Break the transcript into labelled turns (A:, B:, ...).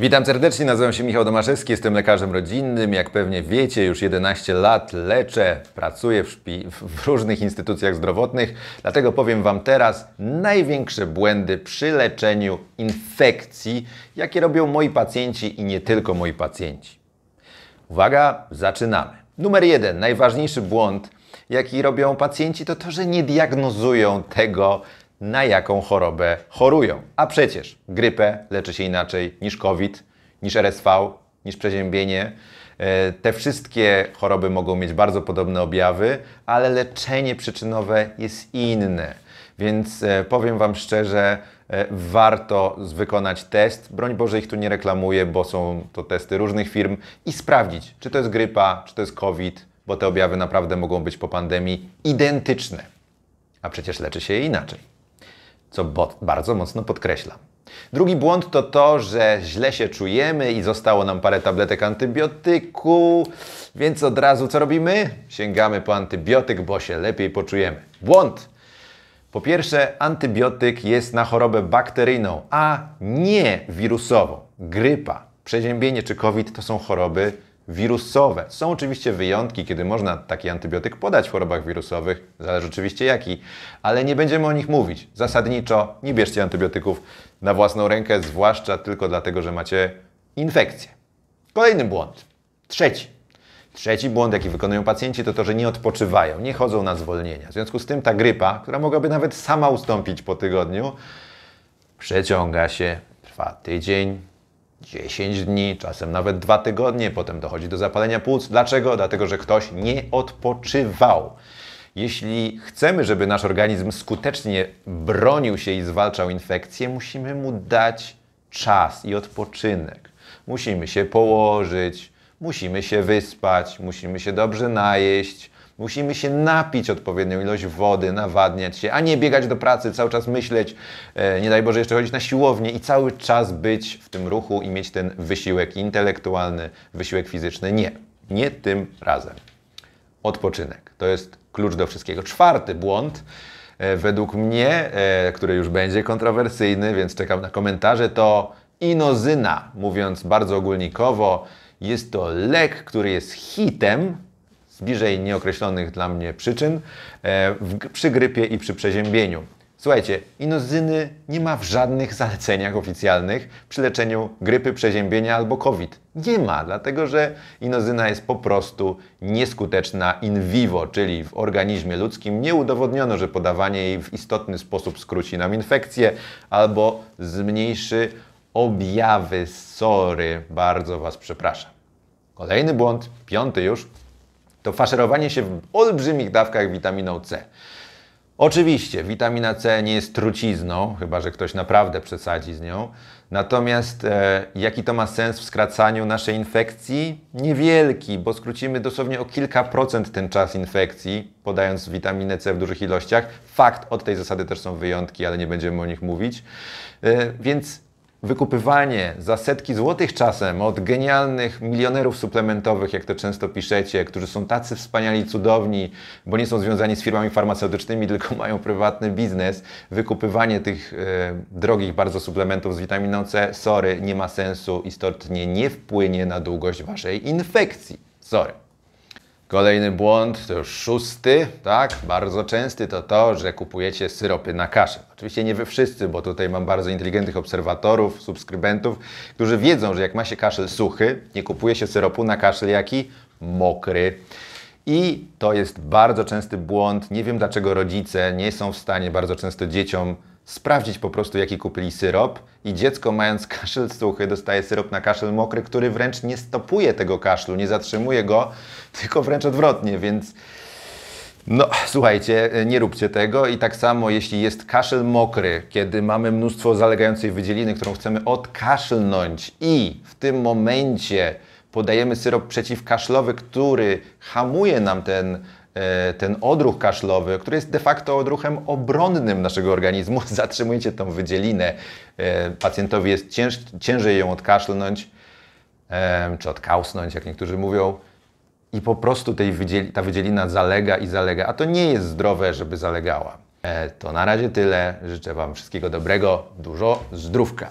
A: Witam serdecznie, nazywam się Michał Domaszewski, jestem lekarzem rodzinnym. Jak pewnie wiecie, już 11 lat leczę, pracuję w, w, różnych instytucjach zdrowotnych. Dlatego powiem Wam teraz największe błędy przy leczeniu infekcji, jakie robią moi pacjenci i nie tylko moi pacjenci. Uwaga, zaczynamy. Numer jeden, najważniejszy błąd, jaki robią pacjenci, to to, że nie diagnozują tego, na jaką chorobę chorują. A przecież grypę leczy się inaczej niż COVID, niż RSV, niż przeziębienie. E, te wszystkie choroby mogą mieć bardzo podobne objawy, ale leczenie przyczynowe jest inne. Więc e, powiem Wam szczerze, e, warto wykonać test. Broń Boże, ich tu nie reklamuję, bo są to testy różnych firm i sprawdzić, czy to jest grypa, czy to jest COVID, bo te objawy naprawdę mogą być po pandemii identyczne. A przecież leczy się je inaczej co bardzo mocno podkreślam. Drugi błąd to to, że źle się czujemy i zostało nam parę tabletek antybiotyku, więc od razu co robimy? Sięgamy po antybiotyk, bo się lepiej poczujemy. Błąd! Po pierwsze, antybiotyk jest na chorobę bakteryjną, a nie wirusową. Grypa, przeziębienie czy COVID to są choroby wirusowe. Są oczywiście wyjątki, kiedy można taki antybiotyk podać w chorobach wirusowych, zależy oczywiście jaki, ale nie będziemy o nich mówić. Zasadniczo nie bierzcie antybiotyków na własną rękę, zwłaszcza tylko dlatego, że macie infekcję. Kolejny błąd. Trzeci. Trzeci błąd, jaki wykonują pacjenci, to to, że nie odpoczywają, nie chodzą na zwolnienia. W związku z tym ta grypa, która mogłaby nawet sama ustąpić po tygodniu, przeciąga się, trwa tydzień, 10 dni, czasem nawet 2 tygodnie, potem dochodzi do zapalenia płuc. Dlaczego? Dlatego, że ktoś nie odpoczywał. Jeśli chcemy, żeby nasz organizm skutecznie bronił się i zwalczał infekcję, musimy mu dać czas i odpoczynek. Musimy się położyć, musimy się wyspać, musimy się dobrze najeść, Musimy się napić odpowiednią ilość wody, nawadniać się, a nie biegać do pracy, cały czas myśleć, e, nie daj Boże jeszcze chodzić na siłownię i cały czas być w tym ruchu i mieć ten wysiłek intelektualny, wysiłek fizyczny. Nie, nie tym razem. Odpoczynek to jest klucz do wszystkiego. Czwarty błąd, e, według mnie, e, który już będzie kontrowersyjny, więc czekam na komentarze, to inozyna, mówiąc bardzo ogólnikowo. Jest to lek, który jest hitem, z bliżej nieokreślonych dla mnie przyczyn e, w, przy grypie i przy przeziębieniu. Słuchajcie, inozyny nie ma w żadnych zaleceniach oficjalnych przy leczeniu grypy, przeziębienia albo COVID. Nie ma, dlatego że inozyna jest po prostu nieskuteczna in vivo, czyli w organizmie ludzkim nie udowodniono, że podawanie jej w istotny sposób skróci nam infekcję albo zmniejszy objawy sory. Bardzo Was przepraszam. Kolejny błąd, piąty już. To faszerowanie się w olbrzymich dawkach witaminą C. Oczywiście witamina C nie jest trucizną, chyba że ktoś naprawdę przesadzi z nią. Natomiast e, jaki to ma sens w skracaniu naszej infekcji? Niewielki, bo skrócimy dosłownie o kilka procent ten czas infekcji, podając witaminę C w dużych ilościach. Fakt, od tej zasady też są wyjątki, ale nie będziemy o nich mówić. E, więc wykupywanie za setki złotych czasem od genialnych milionerów suplementowych, jak to często piszecie, którzy są tacy wspaniali, cudowni, bo nie są związani z firmami farmaceutycznymi, tylko mają prywatny biznes, wykupywanie tych e, drogich bardzo suplementów z witaminą C, sorry, nie ma sensu, istotnie nie wpłynie na długość Waszej infekcji. Sorry. Kolejny błąd, to już szósty, tak? Bardzo częsty to to, że kupujecie syropy na kaszę. Oczywiście nie wy wszyscy, bo tutaj mam bardzo inteligentnych obserwatorów, subskrybentów, którzy wiedzą, że jak ma się kaszel suchy, nie kupuje się syropu na kaszel jaki? Mokry. I to jest bardzo częsty błąd. Nie wiem dlaczego rodzice nie są w stanie bardzo często dzieciom sprawdzić po prostu, jaki kupili syrop i dziecko mając kaszel suchy dostaje syrop na kaszel mokry, który wręcz nie stopuje tego kaszlu, nie zatrzymuje go, tylko wręcz odwrotnie, więc no słuchajcie, nie róbcie tego i tak samo jeśli jest kaszel mokry, kiedy mamy mnóstwo zalegającej wydzieliny, którą chcemy odkaszlnąć i w tym momencie podajemy syrop przeciwkaszlowy, który hamuje nam ten E, ten odruch kaszlowy, który jest de facto odruchem obronnym naszego organizmu, zatrzymujecie tą wydzielinę. E, pacjentowi jest cięż, ciężej ją odkaszlnąć, e, czy odkausnąć, jak niektórzy mówią. I po prostu tej wydzieli, ta wydzielina zalega i zalega, a to nie jest zdrowe, żeby zalegała. To na razie tyle. Życzę Wam wszystkiego dobrego, dużo zdrówka.